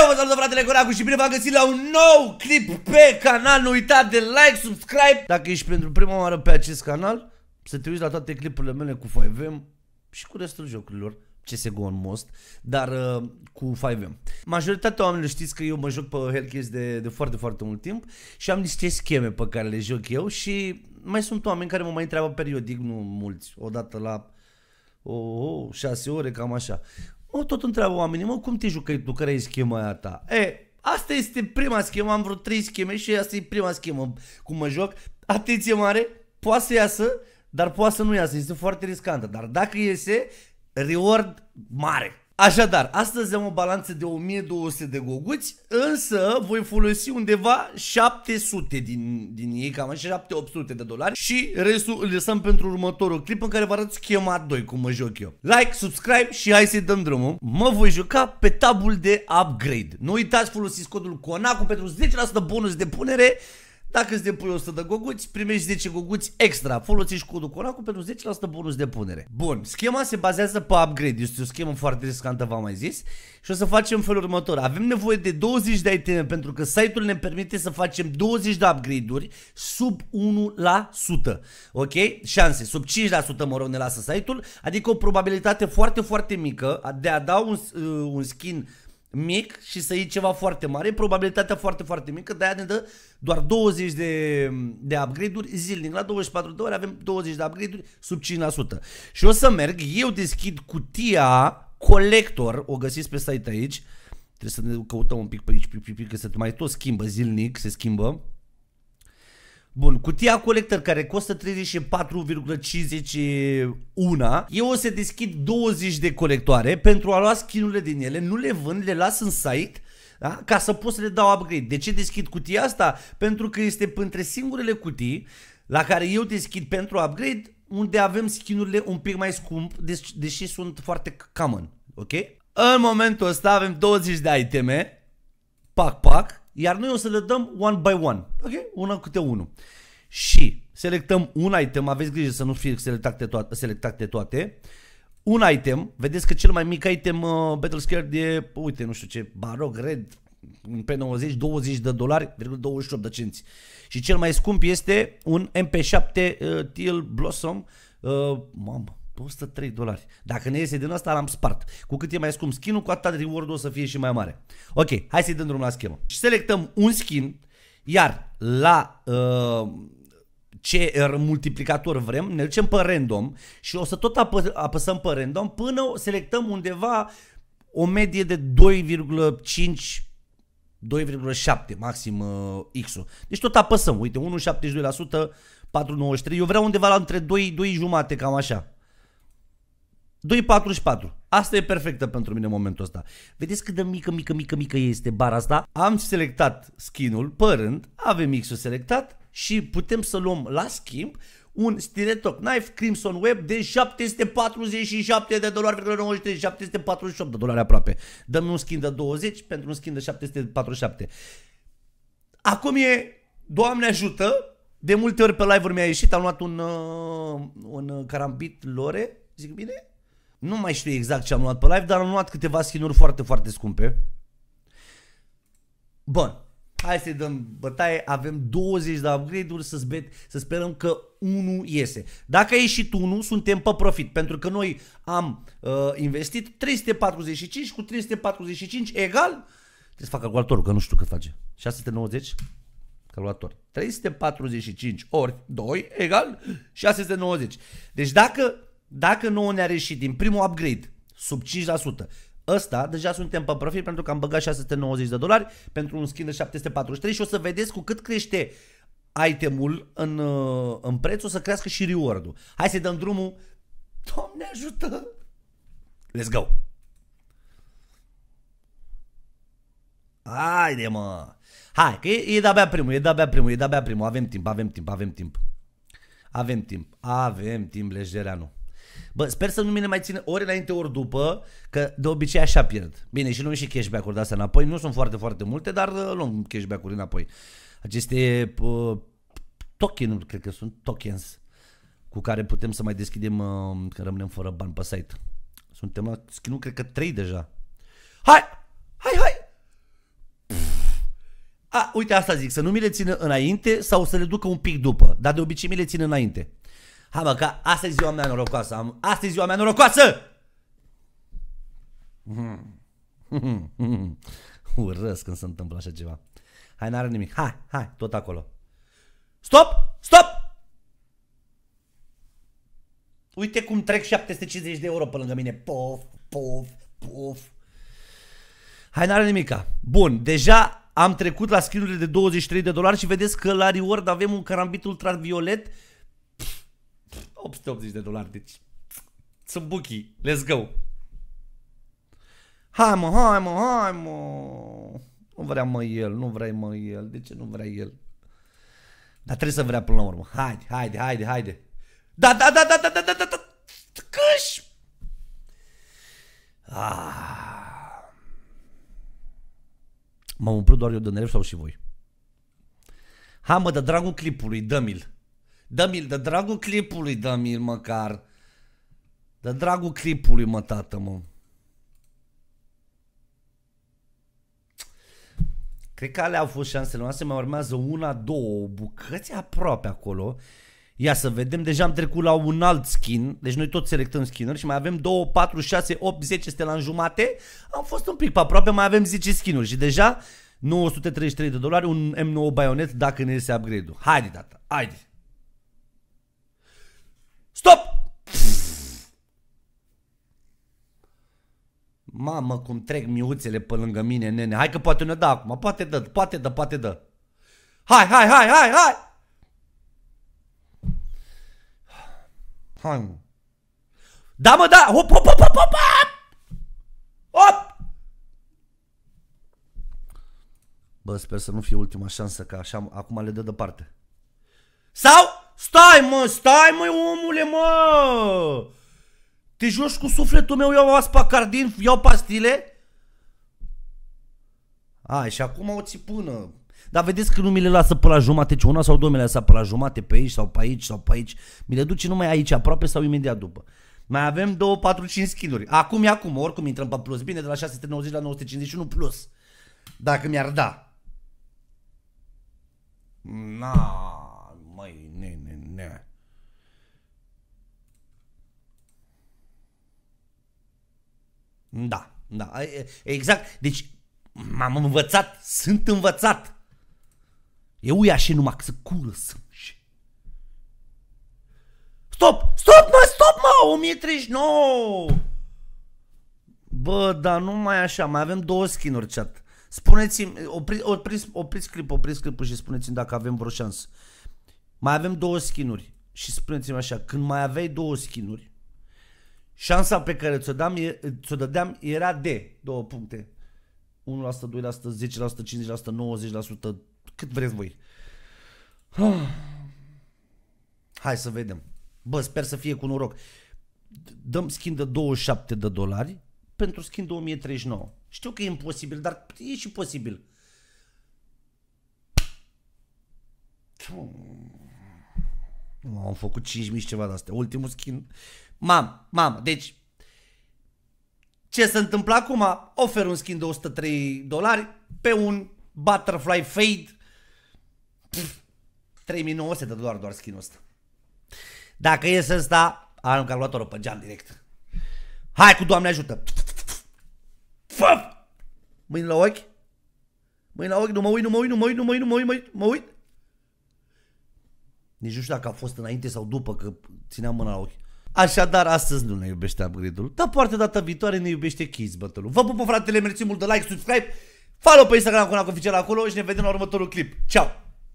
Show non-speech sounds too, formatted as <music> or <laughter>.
Eu vă salut fratele Coracu și bine v-am găsit la un nou clip pe canal Nu uita de like, subscribe Dacă ești pentru prima oară pe acest canal Să te uiți la toate clipurile mele cu 5M Și cu restul jocurilor se go most, dar uh, cu 5M. Majoritatea oamenilor știți că eu mă joc pe Hellcase de, de foarte, foarte mult timp și am niște scheme pe care le joc eu și mai sunt oameni care mă mai întreabă periodic, nu mulți, odată la o, oh, o, oh, 6 ore, cam așa. Mă, tot întreabă oamenii, mă, cum te jucai tu, care e schema aia ta? E, asta este prima schemă, am vreo trei scheme și asta e prima schemă cum mă joc. Atenție mare, poate să iasă, dar poate să nu iasă, este foarte riscantă. Dar dacă iese, reward mare. Așadar, astăzi am o balanță de 1200 de goguți, însă voi folosi undeva 700 din, din ei, cam 7-800 de dolari și restul îl lăsăm pentru următorul clip în care vă arăt schema 2 cum mă joc eu. Like, subscribe și hai să-i dăm drumul. Mă voi juca pe tabul de upgrade. Nu uitați, folosiți codul CONACU pentru 10% bonus de punere dacă îți depui 100 de goguți, primești 10 goguți extra. Folosești codul Conacu pentru 10% bonus de punere. Bun, schema se bazează pe upgrade. Este o schemă foarte riscantă, v-am mai zis. Și o să facem felul următor. Avem nevoie de 20 de iteme pentru că site-ul ne permite să facem 20 de upgrade-uri sub 1%. Ok? Șanse. Sub 5% mă rog ne lasă site-ul. Adică o probabilitate foarte, foarte mică de a da un, uh, un skin mic și să iei ceva foarte mare, probabilitatea foarte, foarte mică, de-aia ne dă doar 20 de, de upgrade-uri zilnic. La 24 de ore avem 20 de upgrade-uri sub 5%. Și o să merg, eu deschid cutia Collector, o găsiți pe site aici, trebuie să ne căutăm un pic pe aici, pe, pe, pe, că se mai tot schimbă zilnic, se schimbă. Bun, cutia colector care costă 34,51 Eu o să deschid 20 de colectoare pentru a lua skinurile din ele Nu le vând, le las în site da? ca să pot să le dau upgrade De ce deschid cutia asta? Pentru că este între singurele cutii la care eu deschid pentru upgrade unde avem skinurile un pic mai scump, deci, deși sunt foarte common, ok? În momentul ăsta avem 20 de iteme, pac, pac, iar noi o să le dăm one by one. Ok? Una câte unul. Și selectăm un item, aveți grijă să nu fie selectate toate, selectate toate. Un item, vedeți că cel mai mic item uh, Battle Scared de, uite, nu știu ce, Baroque Red, p 90, 20 de dolari, 28 de cenți. Și cel mai scump este un MP7 uh, Teal Blossom, uh, mamă, 103 dolari. Dacă ne iese din asta, l-am spart. Cu cât e mai scump skin cu atât reward-ul o să fie și mai mare. Ok, hai să-i dăm drumul la schemă. Și selectăm un skin, iar la uh, ce multiplicator vrem, ne ducem pe random și o să tot apă apăsăm pe random până selectăm undeva o medie de 2,5 2,7 maxim uh, X-ul. Deci tot apăsăm. Uite, 1,72%, 4,93. Eu vreau undeva la între 2, 2 jumate, cam așa. 2,44. Asta e perfectă pentru mine în momentul ăsta. Vedeți cât de mică, mică, mică, mică este bara asta? Am selectat skinul părând, avem mixul selectat și putem să luăm la schimb un Stiletto Knife Crimson Web de 747 de dolari, 748 de dolari aproape. Dăm un skin de 20 pentru un skin de 747. Acum e, Doamne ajută, de multe ori pe live-uri mi-a ieșit, am luat un, uh, un uh, carambit lore, zic bine, nu mai știu exact ce am luat pe live, dar am luat câteva skinuri foarte, foarte scumpe. Bun. Hai să-i dăm bătaie, avem 20 de upgrade-uri, să, să sperăm că unul iese. Dacă a ieșit unul, suntem pe profit, pentru că noi am uh, investit 345 cu 345 egal, trebuie să fac calculatorul, că nu știu cât face, 690, calculator, 345 ori 2 egal 690. Deci dacă dacă nouă ne-a reșit din primul upgrade sub 5%, ăsta deja suntem pe profil pentru că am băgat 690 de dolari pentru un skin de 743 și o să vedeți cu cât crește itemul în, uh, în preț, o să crească și reward-ul. Hai să dăm drumul. Doamne ajută! Let's go! Haide mă! Hai, că e, e de-abia primul, e de-abia primul, e de-abia primul. Avem timp, avem timp, avem timp. Avem timp, avem timp, nu. Bă, sper să nu mi le mai țin ori înainte, ori după, că de obicei așa pierd. Bine, și nu și cashback-uri de astea înapoi, nu sunt foarte, foarte multe, dar uh, luăm cashback-uri înapoi. Aceste uh, token cred că sunt tokens, cu care putem să mai deschidem, uh, că rămânem fără bani pe site. Suntem la skin cred că 3 deja. Hai! Hai, hai! A, uite asta zic, să nu mi le țină înainte sau să le ducă un pic după, dar de obicei mi le țin înainte. Hai mă, că asta e ziua mea norocoasă. Asta e ziua mea norocoasă! <laughs> Urăsc când se întâmplă așa ceva. Hai, n-are nimic. Hai, hai, tot acolo. Stop! Stop! Uite cum trec 750 de euro pe lângă mine. Pof, pof, pof. Hai, n-are nimica. Bun, deja am trecut la scriurile de 23 de dolari și vedeți că la reward avem un carambit ultraviolet 880 de dolari, deci sunt buchii, let's go. Hai mă, hai mă, hai mă. Nu vrea mă el, nu vrea mă el, de ce nu vrea el? Dar trebuie să vrea până la urmă. Haide, haide, haide, haide. Da, da, da, da, da, da, da, da, da. Căș! Ah. M-am umplut doar eu de nervi sau și voi? Ha mă, de dragul clipului, dă-mi-l dă mi de dragul clipului dă mi măcar. De dragul clipului, mă, tată, mă. Cred că alea au fost șansele noastre, mai urmează una, două bucăți aproape acolo. Ia să vedem, deja am trecut la un alt skin, deci noi tot selectăm skinuri și mai avem 2, 4, 6, 8, 10 este la jumate. Am fost un pic pe aproape, mai avem 10 skinuri și deja 933 de dolari, un M9 baionet dacă ne iese upgrade-ul. Haide, tata, haide! Stop! Mamă, cum trec miuțele pe lângă mine, nene. Hai că poate ne da, acum. Poate dă, poate dă, poate dă. Hai, hai, hai, hai, hai! Hai, mă. Da, mă, da! Hop, hop, hop, hop, hop! Hop! Bă, sper să nu fie ultima șansă, că așa acum le dă departe. Sau Stai mă, stai mă omule mă! Te joci cu sufletul meu, iau aspacardin, iau pastile? A, și acum o țipână. Dar vedeți că nu mi le lasă pe la jumate, ci una sau două mi le lasă pe la jumate, pe aici sau pe aici sau pe aici. Mi le duce numai aici, aproape sau imediat după. Mai avem 2, 4, 5 skill-uri. Acum e acum, oricum intrăm pe plus. Bine, de la 690 la 951 plus. Dacă mi-ar da. Nu. No. Da, exact. Deci m-am învățat, sunt învățat. Eu uia și numai să cură să Stop! Stop, mă! Stop, mă! 1039! Bă, dar nu mai așa, mai avem două skin-uri chat. Spuneți-mi, opri, opriți, opriți clip, opriți clipul și spuneți-mi dacă avem vreo șansă. Mai avem două skin-uri și spuneți-mi așa, când mai aveai două skin-uri, Șansa pe care ți-o, dam, ți-o dădeam era de două puncte. 1%, 2%, 10%, 50%, 90%, cât vreți voi. <sighs> Hai să vedem. Bă, sper să fie cu noroc. Dăm schimb de 27 de dolari pentru schimb de 1039. Știu că e imposibil, dar e și posibil. Am făcut 5.000 ceva de astea. Ultimul skin. Mam, mamă. deci ce se întâmplă acum? Ofer un skin de 103 dolari pe un Butterfly Fade. Pff, 3900 de doar doar skinul ăsta. Dacă e să sta, da, am calculatorul pe geam direct. Hai cu Doamne ajută! Fă! Mâini la ochi? Mâini la ochi, nu mă uit, nu mă uit, nu mă uit, nu mă uit, nu mă uit, mă uit, mă uit. Nici nu știu dacă a fost înainte sau după că țineam mâna la ochi. Așadar, astăzi nu ne iubește upgrade-ul, dar poate data viitoare ne iubește Kiss battle Vă pupă fratele, mersi mult de like, subscribe, follow pe Instagram cu oficial acolo și ne vedem la următorul clip. Ciao!